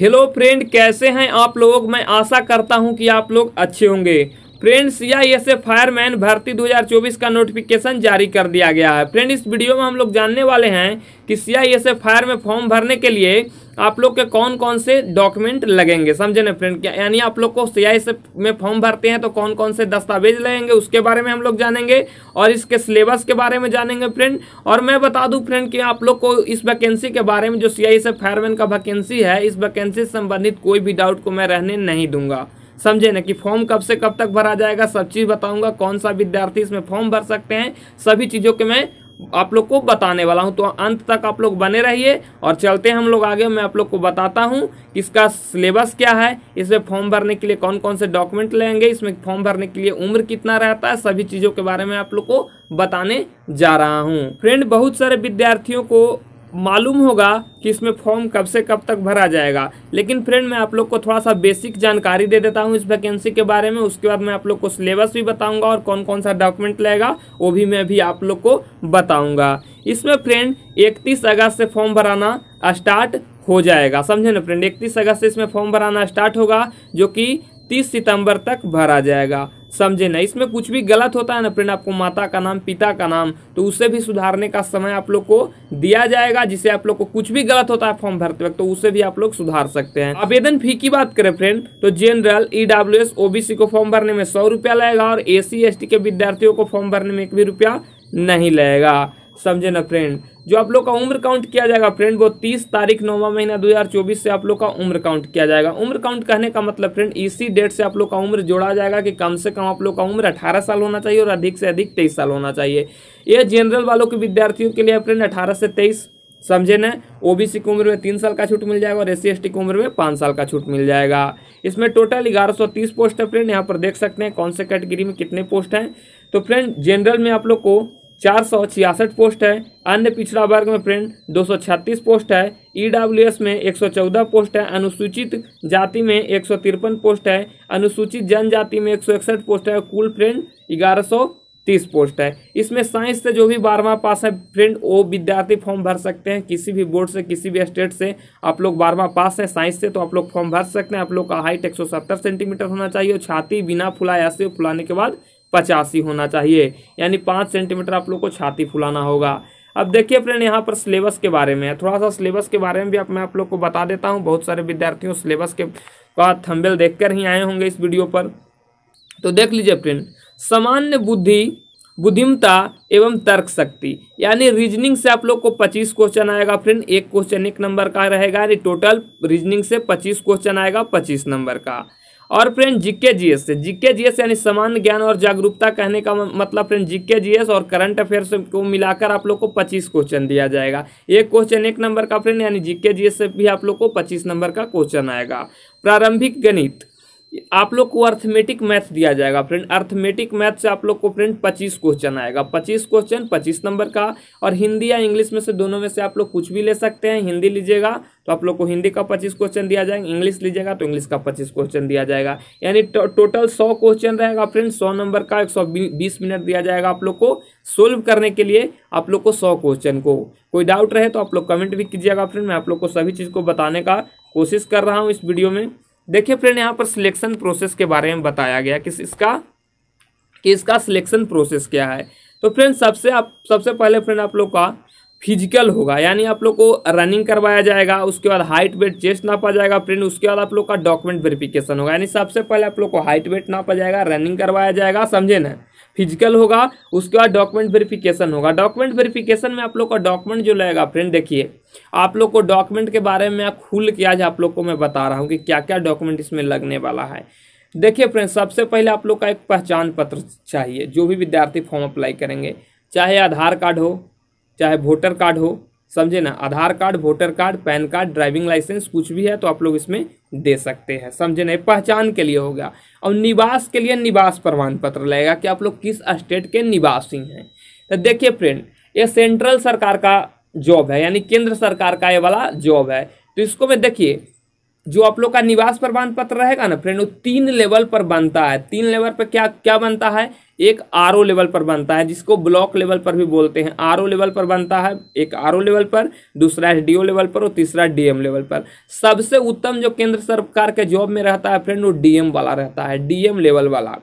hello friend कैसे हैं आप लोग मैं आशा करता हूं कि आप लोग अच्छे होंगे फ्रेंड सीआईएसएफ फायरमैन भर्ती 2024 का नोटिफिकेशन जारी कर दिया गया है फ्रेंड इस वीडियो में हम लोग जानने वाले हैं कि सीआईएसएफ फायर में फॉर्म भरने के लिए आप लोग के कौन कौन से डॉक्यूमेंट लगेंगे समझे ना फ्रेंड क्या यानी आप लोग को सी e में फॉर्म भरते हैं तो कौन कौन से दस्तावेज लगेंगे उसके बारे में हम लोग जानेंगे और इसके सिलेबस के बारे में जानेंगे फ्रेंड और मैं बता दूं फ्रेंड कि आप लोग को इस वैकेंसी के बारे में जो सी आई फायरमैन का वैकेंसी है इस वैकेंसी से संबंधित कोई भी डाउट को मैं रहने नहीं दूंगा समझे ना कि फॉर्म कब से कब तक भरा जाएगा सब चीज़ बताऊंगा कौन सा विद्यार्थी इसमें फॉर्म भर सकते हैं सभी चीज़ों के मैं आप लोग को बताने वाला हूँ तो अंत तक आप लोग बने रहिए और चलते हम लोग आगे मैं आप लोग को बताता हूँ इसका सिलेबस क्या है इसमें फॉर्म भरने के लिए कौन कौन से डॉक्यूमेंट लेंगे इसमें फॉर्म भरने के लिए उम्र कितना रहता है सभी चीज़ों के बारे में आप लोग को बताने जा रहा हूँ फ्रेंड बहुत सारे विद्यार्थियों को मालूम होगा कि इसमें फॉर्म कब से कब तक भरा जाएगा लेकिन फ्रेंड मैं आप लोग को थोड़ा सा बेसिक जानकारी दे देता हूँ इस वैकेंसी के बारे में उसके बाद मैं आप लोग को सिलेबस भी बताऊँगा और कौन कौन सा डॉक्यूमेंट लगेगा वो भी मैं भी आप लोग को बताऊँगा इसमें फ्रेंड इकतीस अगस्त से फॉर्म भराना स्टार्ट हो जाएगा समझे ना फ्रेंड इकतीस अगस्त से इसमें फॉर्म भराना स्टार्ट होगा जो कि तीस सितम्बर तक भरा जाएगा समझे ना इसमें कुछ भी गलत होता है ना फ्रेंड आपको माता का नाम पिता का नाम तो उसे भी सुधारने का समय आप लोग को दिया जाएगा जिसे आप लोग को कुछ भी गलत होता है फॉर्म भरते वक्त तो उसे भी आप लोग सुधार सकते हैं आवेदन फी की बात करें फ्रेंड तो जनरल ईडब्ल्यू एस ओबीसी को फॉर्म भरने में सौ रुपया लगेगा और ए सी के विद्यार्थियों को फॉर्म भरने में एक भी रुपया नहीं लगेगा समझे ना फ्रेंड जो आप लोग का उम्र काउंट किया जाएगा फ्रेंड वो तीस तारीख नौवा महीना 2024 से आप लोग का उम्र काउंट किया जाएगा उम्र काउंट कहने का मतलब फ्रेंड इसी डेट से आप लोग का उम्र जोड़ा जाएगा कि कम से कम आप लोग का उम्र अठारह साल होना चाहिए और अधिक से अधिक तेईस साल होना चाहिए ये जनरल वालों के विद्यार्थियों के लिए फ्रेंड अठारह से तेईस समझे ना ओबीसी की उम्र में तीन साल का छूट मिल जाएगा और एस सी की उम्र में पाँच साल का छूट मिल जाएगा इसमें टोटल ग्यारह सौ तीस पोस्ट है फ्रेंड यहाँ पर देख सकते हैं कौन से कैटेगरी में कितने पोस्ट हैं तो फ्रेंड जनरल में आप लोग को चार सौ छियासठ पोस्ट है अन्य पिछड़ा वर्ग में प्रिंट दो सौ छत्तीस पोस्ट है ईडब्ल्यूएस e में एक सौ चौदह पोस्ट है अनुसूचित जाति में एक सौ तिरपन पोस्ट है अनुसूचित जनजाति में एक सौ इकसठ पोस्ट है कुल प्रिंट ग्यारह सौ तीस पोस्ट है इसमें साइंस से जो भी बारहवा पास है फ्रेंड वो विद्यार्थी फॉर्म भर सकते हैं किसी भी बोर्ड से किसी भी स्टेट से आप लोग बारहवा पास है साइंस से तो आप लोग फॉर्म भर सकते हैं आप लोग का हाइट एक सौ सत्तर सेंटीमीटर होना चाहिए छाती बिना फुलाए ऐसे फुलाने के बाद पचासी होना चाहिए यानी पाँच सेंटीमीटर आप लोग को छाती फुलाना होगा अब देखिए फ्रेंड यहाँ पर सिलेबस के बारे में थोड़ा सा सिलेबस के बारे में भी आप मैं आप लोग को बता देता हूँ बहुत सारे विद्यार्थियों सिलेबस के का देख कर ही आए होंगे इस वीडियो पर तो देख लीजिए फ्रेंड सामान्य बुद्धि बुद्धिमता एवं तर्क शक्ति यानी रीजनिंग से आप लोग को 25 क्वेश्चन आएगा फ्रेंड एक क्वेश्चन एक नंबर का रहेगा यानी टोटल रीजनिंग से 25 क्वेश्चन आएगा 25 नंबर का और फ्रेंड जीके जीएस से जीके जीएस यानी सामान्य ज्ञान और जागरूकता कहने का मतलब फ्रेंड जीके जीएस और करंट अफेयर्स को मिलाकर आप लोग को पच्चीस क्वेश्चन दिया जाएगा एक क्वेश्चन एक नंबर का फ्रेंड यानी जीके जीएस से भी आप लोग को पच्चीस नंबर का क्वेश्चन आएगा प्रारंभिक गणित आप लोग को अर्थमेटिक मैथ दिया जाएगा फ्रेंड अर्थमेटिक मैथ से आप लोग को फ्रेंड पच्चीस क्वेश्चन आएगा पच्चीस क्वेश्चन पच्चीस नंबर का और हिंदी या इंग्लिश में से दोनों में से आप लोग कुछ भी ले सकते हैं हिंदी लीजिएगा तो आप लोग को हिंदी का पच्चीस क्वेश्चन दिया जाएगा इंग्लिश लीजिएगा तो इंग्लिश का पच्चीस क्वेश्चन दिया जाएगा यानी टो, टोटल सौ क्वेश्चन रहेगा फ्रेंड सौ नंबर का एक सौ बीस मिनट दिया जाएगा आप लोग को सोल्व करने के लिए आप लोग को सौ क्वेश्चन को कोई डाउट रहे तो आप लोग कमेंट भी कीजिएगा फ्रेंड मैं आप लोग को सभी चीज़ को बताने का कोशिश कर रहा हूँ इस वीडियो में देखिए फ्रेंड यहाँ पर सिलेक्शन प्रोसेस के बारे में बताया गया कि इसका कि इसका सिलेक्शन प्रोसेस क्या है तो फ्रेंड सबसे आप सबसे पहले फ्रेंड आप लोग का फिजिकल होगा यानी आप लोग को रनिंग करवाया जाएगा उसके बाद हाइट वेट चेस्ट नापा जाएगा फ्रेंड उसके बाद आप लोग का डॉक्यूमेंट वेरिफिकेशन होगा यानी सबसे पहले आप लोग को हाइट वेट नापा जाएगा रनिंग करवाया जाएगा समझे ना फिजिकल होगा उसके बाद डॉक्यूमेंट वेरिफिकेशन होगा डॉक्यूमेंट वेरिफिकेशन में आप लोग का डॉक्यूमेंट जो लगेगा फ्रेंड देखिए आप लोग को डॉक्यूमेंट के बारे में खुल के आज आप लोग को मैं बता रहा हूँ कि क्या क्या डॉक्यूमेंट इसमें लगने वाला है देखिए फ्रेंड सबसे पहले आप लोग का एक पहचान पत्र चाहिए जो भी विद्यार्थी फॉर्म अप्लाई करेंगे चाहे आधार कार्ड हो चाहे वोटर कार्ड हो समझे ना Aadhaar card voter card PAN card driving licence कुछ भी है तो आप लोग इसमें दे सकते हैं समझे ना पहचान के लिए हो गया और निवास के लिए निवास प्रमाण पत्र लगेगा कि आप लोग किस स्टेट के निवासी हैं तो देखिए फ्रेंड ये सेंट्रल सरकार का जॉब है यानी केंद्र सरकार का ये वाला जॉब है तो इसको में देखिए जो आप लोग का निवास प्रमाण पत्र रहेगा ना फ्रेंड वो तीन लेवल पर बनता है तीन लेवल पर क्या क्या बनता है एक आर लेवल पर बनता है जिसको ब्लॉक लेवल पर भी बोलते हैं आर लेवल पर बनता है एक आर लेवल पर दूसरा एस डी लेवल पर और तीसरा डीएम लेवल पर सबसे उत्तम जो केंद्र सरकार के जॉब में रहता है फ्रेंड वो डीएम वाला रहता है डीएम लेवल वाला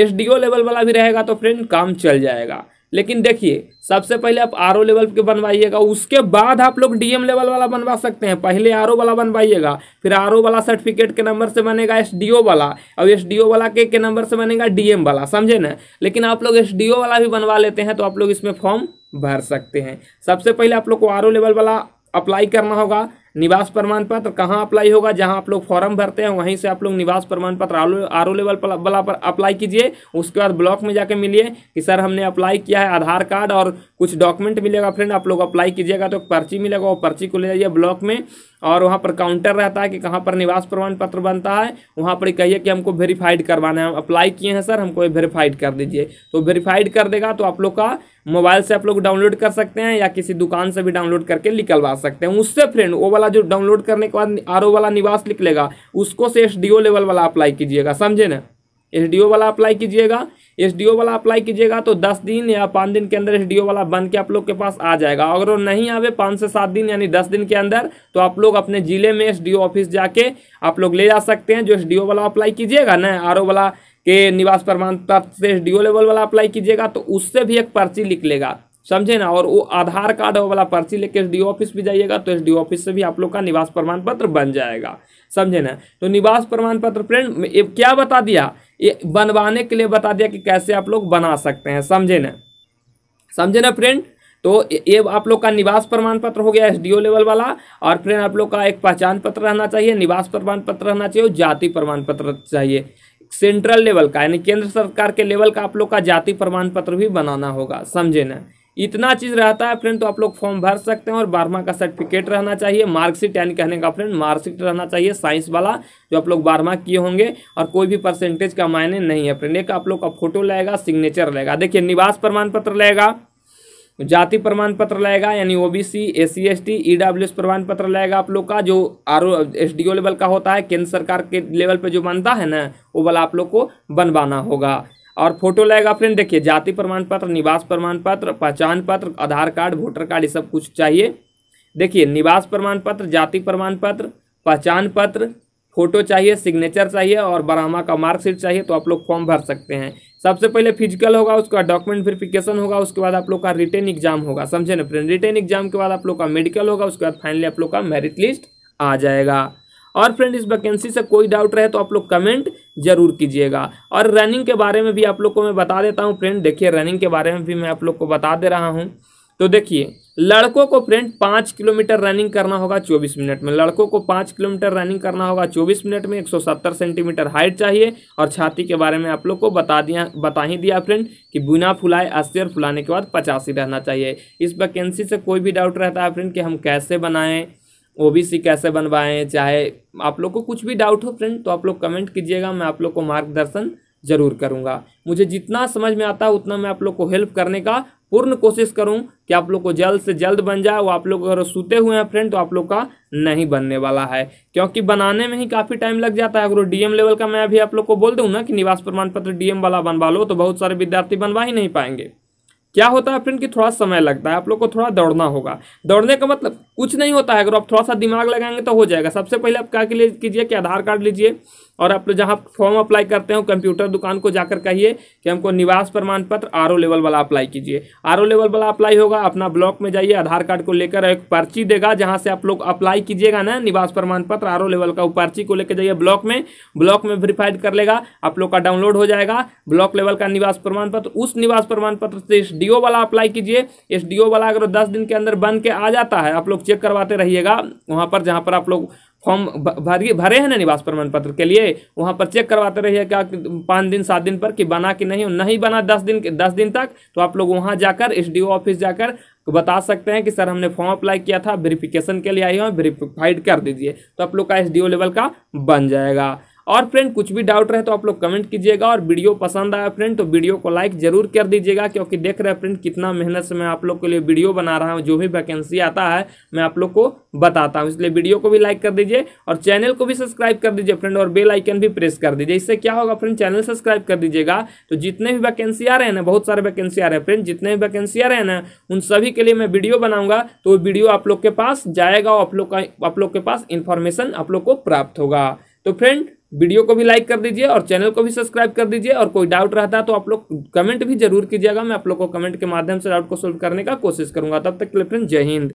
ओ लेवल वाला भी रहेगा तो फ्रेंड काम चल जाएगा लेकिन देखिए सबसे पहले आप आर लेवल के बनवाइएगा उसके बाद आप लोग डीएम लेवल वाला बनवा सकते हैं पहले आर वाला बनवाइएगा फिर आर वाला सर्टिफिकेट के नंबर से बनेगा एस वाला और एस वाला के के नंबर से बनेगा डीएम वाला समझे ना लेकिन आप लोग एस वाला भी बनवा लेते हैं तो आप लोग इसमें फॉर्म भर सकते हैं सबसे पहले आप लोग को आर लेवल वाला अप्लाई करना होगा निवास प्रमाण पत्र कहाँ अप्लाई होगा जहाँ आप लोग फॉर्म भरते हैं वहीं से आप लोग निवास प्रमाण पत्र आर ओ लेवल वाला पर अप्लाई कीजिए उसके बाद ब्लॉक में जाके मिलिए कि सर हमने अप्लाई किया है आधार कार्ड और कुछ डॉक्यूमेंट मिलेगा फ्रेंड आप लोग अप्लाई कीजिएगा तो पर्ची मिलेगा वो पर्ची को ले जाइए ब्लॉक में और वहाँ पर काउंटर रहता है कि कहाँ पर निवास प्रमाण पत्र बनता है वहाँ पर कहिए कि हमको वेरीफाइड करवाना है हम अप्लाई किए हैं सर हमको वेरीफाइड कर दीजिए तो वेरीफाइड कर देगा तो आप लोग का मोबाइल से आप लोग डाउनलोड कर सकते हैं या किसी दुकान से भी डाउनलोड करके निकलवा सकते हैं उससे फ्रेंड वो वाला जो डाउनलोड करने के बाद आर वाला निवास निकलेगा उसको से एस लेवल वाला अप्लाई कीजिएगा समझे ना एस वाला अप्लाई कीजिएगा एस वाला अप्लाई कीजिएगा तो दस दिन या पाँच दिन के अंदर एस वाला बन के आप लोग के पास आ जाएगा अगर वो नहीं आवे पाँच से सात दिन यानी दस दिन के अंदर तो आप लोग अपने ज़िले में एस ऑफिस जाके आप लोग ले जा सकते हैं जो एस वाला अप्लाई कीजिएगा ना आर वाला के निवास प्रमाण पत्र से एस लेवल वाला अप्लाई कीजिएगा तो उससे भी एक पर्ची लिख लेगा समझे ना और वो आधार कार्ड वाला पर्ची लेके एस ऑफिस भी जाइएगा तो एस ऑफिस से भी आप लोग का निवास प्रमाण पत्र बन जाएगा समझे ना तो निवास प्रमाण पत्र फ्रेंड क्या बता दिया ये बनवाने के लिए बता दिया कि कैसे आप लोग बना सकते हैं समझे ना समझे ना फ्रेंड तो ये आप लोग का निवास प्रमाण पत्र हो गया एसडीओ लेवल वाला और फ्रेंड आप लोग का एक पहचान पत्र रहना चाहिए निवास प्रमाण पत्र रहना चाहिए और जाति प्रमाण पत्र चाहिए सेंट्रल लेवल का यानी केंद्र सरकार के लेवल का आप लोग का जाति प्रमाण पत्र भी बनाना होगा समझे ना इतना चीज रहता है फ्रेंड तो आप लोग फॉर्म भर सकते हैं और बारहवा का सर्टिफिकेट रहना चाहिए मार्कशीट यानी कहने का फ्रेंड मार्कशीट रहना चाहिए साइंस वाला जो आप लोग बारहवा किए होंगे और कोई भी परसेंटेज का मायने नहीं है फ्रेंड एक आप लोग का फोटो लगेगा सिग्नेचर लगेगा देखिए निवास प्रमाण पत्र लगेगा जाति प्रमाण पत्र लगेगा यानी ओबीसी एससी एसटी ईडब्ल्यूएस प्रमाण पत्र लगेगा आप लोग का जो आर ओ एसडीओ लेवल का होता है केंद्र सरकार के लेवल पे जो बनता है ना वो वाला आप लोग को बनवाना होगा और फोटो लगेगा फ्रेंड देखिए जाति प्रमाण पत्र निवास प्रमाण पत्र पहचान पत्र आधार कार्ड वोटर कार्ड ये सब कुछ चाहिए देखिए निवास प्रमाण पत्र जाति प्रमाण पत्र पहचान पत्र फोटो चाहिए सिग्नेचर चाहिए और बरामा का मार्कशीट चाहिए तो आप लोग फॉर्म भर सकते हैं सबसे पहले फिजिकल होगा उसका डॉक्यूमेंट वेरिफिकेशन होगा उसके बाद आप लोग का रिटर्न एग्जाम होगा समझे ना फ्रेंड रिटर्न एग्जाम के बाद आप लोग का मेडिकल होगा उसके बाद फाइनली आप लोग का मेरिट लिस्ट आ जाएगा और फ्रेंड इस वैकेंसी से कोई डाउट रहे तो आप लोग कमेंट जरूर कीजिएगा और रनिंग के बारे में भी आप लोग को मैं बता देता हूँ फ्रेंड देखिए रनिंग के बारे में भी मैं आप लोग को बता दे रहा हूँ तो देखिए लड़कों को फ्रेंड पाँच किलोमीटर रनिंग करना होगा चौबीस मिनट में लड़कों को पाँच किलोमीटर रनिंग करना होगा चौबीस मिनट में एक सौ सत्तर सेंटीमीटर हाइट चाहिए और छाती के बारे में आप लोग को बता दिया बता ही दिया फ्रेंड कि बिना फुलाए अस्सी और फुलाने के बाद पचासी रहना चाहिए इस वैकेंसी से कोई भी डाउट रहता है फ्रेंड कि हम कैसे बनाएँ ओबीसी कैसे बनवाएं चाहे आप लोग को कुछ भी डाउट हो फ्रेंड तो आप लोग कमेंट कीजिएगा मैं आप लोग को मार्गदर्शन जरूर करूंगा मुझे जितना समझ में आता है उतना मैं आप लोग को हेल्प करने का पूर्ण कोशिश करूं कि आप लोग को जल्द से जल्द बन जाए वो आप लोग अगर सूते हुए हैं फ्रेंड तो आप लोग का नहीं बनने वाला है क्योंकि बनाने में ही काफ़ी टाइम लग जाता है अगर डीएम लेवल का मैं अभी आप लोग को बोल दूँ ना कि निवास प्रमाण पत्र डीएम वाला बनवा लो तो बहुत सारे विद्यार्थी बनवा ही नहीं पाएंगे क्या होता है फ्रेंड कि थोड़ा समय लगता है आप लोग को थोड़ा दौड़ना होगा दौड़ने का मतलब कुछ नहीं होता है अगर आप थोड़ा सा दिमाग लगाएंगे तो हो जाएगा सबसे पहले आप क्या कीजिए कि आधार कार्ड लीजिए और आप लोग जहाँ फॉर्म अप्लाई करते हो कंप्यूटर दुकान को जाकर कहिए कि हमको निवास प्रमाण पत्र आर लेवल वाला अप्लाई कीजिए आर लेवल वाला अप्लाई होगा अपना ब्लॉक में जाइए आधार कार्ड को लेकर एक पर्ची देगा जहाँ से आप लोग अप्लाई कीजिएगा ना निवास प्रमाण पत्र आर लेवल का वो पर्ची को लेकर जाइए ब्लॉक में ब्लॉक में वेरीफाइड कर लेगा आप लोग का डाउनलोड हो जाएगा ब्लॉक लेवल का निवास प्रमाण पत्र उस निवास प्रमाण पत्र से एस वाला अप्लाई कीजिए एस वाला अगर दस दिन के अंदर बन के आ जाता है आप लोग चेक करवाते रहिएगा वहाँ पर जहाँ पर आप लोग फॉर्म भरिए भरे हैं ना निवास प्रमाण पत्र के लिए वहाँ पर चेक करवाते रहिए क्या पाँच दिन सात दिन पर कि बना कि नहीं नहीं बना दस दिन दस दिन तक तो आप लोग वहाँ जाकर एस ऑफिस जाकर बता सकते हैं कि सर हमने फॉर्म अप्लाई किया था वेरिफिकेशन के लिए आई हूँ वेरीफाइड कर दीजिए तो आप लोग का एस लेवल का बन जाएगा और फ्रेंड कुछ भी डाउट रहे तो आप लोग कमेंट कीजिएगा और वीडियो पसंद आया फ्रेंड तो वीडियो को लाइक जरूर कर दीजिएगा क्योंकि देख रहे हैं फ्रेंड कितना मेहनत से मैं आप लोग के लिए वीडियो बना रहा हूँ जो भी वैकेंसी आता है मैं आप लोग को बताता हूँ इसलिए वीडियो को भी लाइक कर दीजिए और चैनल को भी सब्सक्राइब कर दीजिए फ्रेंड और बेल आइकन भी प्रेस कर दीजिए इससे क्या होगा फ्रेंड चैनल सब्सक्राइब कर दीजिएगा तो जितने भी वैकेंसी आ रहे हैं ना बहुत सारे वैकेंसी आ रहे हैं फ्रेंड जितने भी वैकेंसी आ रहे हैं ना उन सभी के लिए मैं वीडियो बनाऊंगा तो वीडियो आप लोग के पास जाएगा और आप लोग का आप लोग के पास इन्फॉर्मेशन आप लोग को प्राप्त होगा तो फ्रेंड वीडियो को भी लाइक कर दीजिए और चैनल को भी सब्सक्राइब कर दीजिए और कोई डाउट रहता है तो आप लोग कमेंट भी जरूर कीजिएगा मैं आप लोग को कमेंट के माध्यम से डाउट को सोल्व करने का कोशिश करूंगा तब तक के लिए फ्रेंड जय हिंद